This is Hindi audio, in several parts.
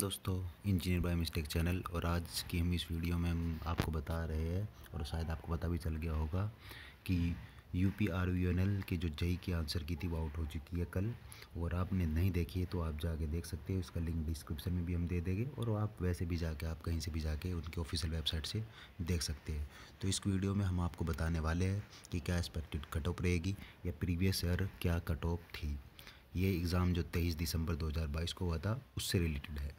दोस्तों इंजीनियर बाय मिस्टेक चैनल और आज की हम इस वीडियो में हम आपको बता रहे हैं और शायद आपको पता भी चल गया होगा कि U P R U N L की जो जई की आंसर की थी वो आउट हो चुकी है कल और आपने नहीं देखी है तो आप जाके देख सकते हैं उसका लिंक डिस्क्रिप्शन में भी हम दे देंगे और आप वैसे भी जाके आप कहीं से भी जाके उनके ऑफिशियल वेबसाइट से देख सकते हैं तो इस वीडियो में हम आपको बताने वाले हैं कि क्या एक्सपेक्टेड कट ऑफ रहेगी या प्रीवियस ईयर क्या कट ऑफ थी ये एग्ज़ाम जो तेईस दिसंबर बाईस को हुआ था उससे रिलेटेड है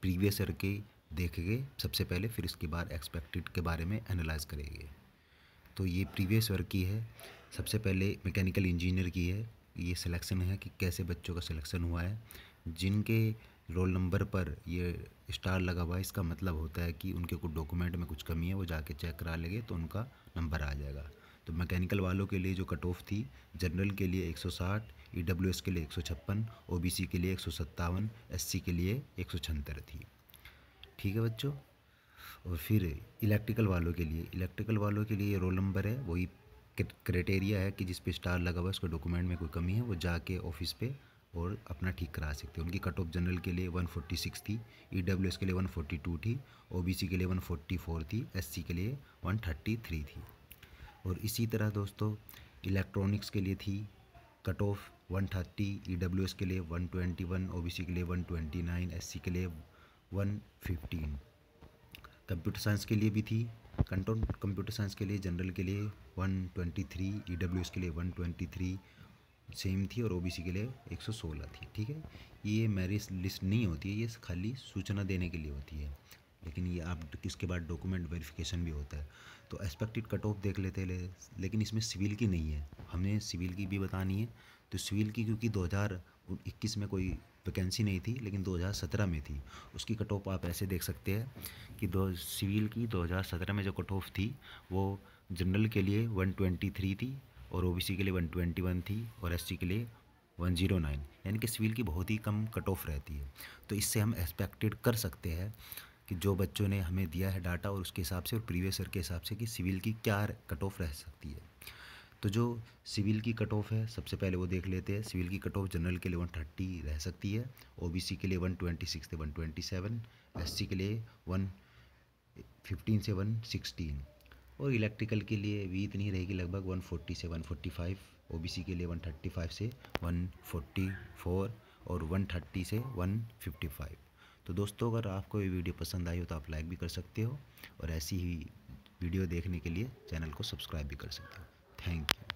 प्रीवियस ईयर के देखेंगे सबसे पहले फिर इसके बाद एक्सपेक्टेड के बारे में एनालाइज करेंगे तो ये प्रीवियस ईयर की है सबसे पहले मैकेनिकल इंजीनियर की है ये सिलेक्शन है कि कैसे बच्चों का सिलेक्शन हुआ है जिनके रोल नंबर पर ये स्टार लगा हुआ है इसका मतलब होता है कि उनके कुछ डॉक्यूमेंट में कुछ कमी है वो जाके चेक करा लेंगे तो उनका नंबर आ जाएगा तो मैकेनिकल वालों के लिए जो कट ऑफ थी जनरल के लिए 160 सौ के लिए एक सौ ओबीसी के लिए एक सौ एससी के लिए एक थी ठीक है बच्चों और फिर इलेक्ट्रिकल वालों के लिए इलेक्ट्रिकल वालों के लिए रोल नंबर है वही क्राइटेरिया है कि जिस पे स्टार लगा हुआ है उसके डॉक्यूमेंट में कोई कमी है वो जाके ऑफिस पे और अपना ठीक करा सकते हैं उनकी कट ऑफ जनरल के लिए 146 थी ई के लिए 142 थी ओबीसी के लिए 144 थी एससी के लिए 133 थी और इसी तरह दोस्तों इलेक्ट्रॉनिक्स के लिए थी कट ऑफ 130 थर्टी के लिए 121 ट्वेंटी के लिए 129 ट्वेंटी के लिए 115 कंप्यूटर साइंस के लिए भी थी कंटोन कंप्यूटर साइंस के लिए जनरल के लिए 123 ईडब्ल्यूएस e के लिए 123 सेम थी और ओबीसी के लिए 116 थी ठीक है ये मेरिट लिस्ट नहीं होती है ये खाली सूचना देने के लिए होती है लेकिन ये आप इसके बाद डॉक्यूमेंट वेरिफिकेशन भी होता है तो एक्सपेक्टेड कट ऑफ देख लेते ले, लेकिन इसमें सिविल की नहीं है हमने सिविल की भी बतानी है तो सिविल की क्योंकि 2021 में कोई वैकेंसी नहीं थी लेकिन 2017 में थी उसकी कट ऑफ आप ऐसे देख सकते हैं कि दो सिविल की 2017 में जो कट ऑफ थी वो जनरल के लिए 123 थी और ओबीसी के लिए 121 थी और एस के लिए 109 यानी कि सिविल की बहुत ही कम कट ऑफ रहती है तो इससे हम एक्सपेक्टेड कर सकते हैं कि जो बच्चों ने हमें दिया है डाटा और उसके हिसाब से और प्रीवियस ईयर के हिसाब से कि सिविल की क्या कट ऑफ रह सकती है तो जो सिविल की कट ऑफ है सबसे पहले वो देख लेते हैं सिविल की कट ऑफ जनरल के लिए वन थर्टी रह सकती है ओबीसी के लिए वन ट्वेंटी सिक्स से वन ट्वेंटी सेवन एस के लिए वन फिफ्टीन से वन सिक्सटीन और इलेक्ट्रिकल के लिए भी इतनी रहेगी लगभग वन फोर्टी से one forty five O B C के लिए वन थर्टी फाइव से वन फोर्टी फोर और वन थर्टी से वन फिफ्टी फाइव तो दोस्तों अगर आपको ये वीडियो पसंद आई हो तो आप लाइक भी कर सकते हो और ऐसी ही वीडियो देखने के लिए चैनल को सब्सक्राइब भी कर सकते हो थैंक यू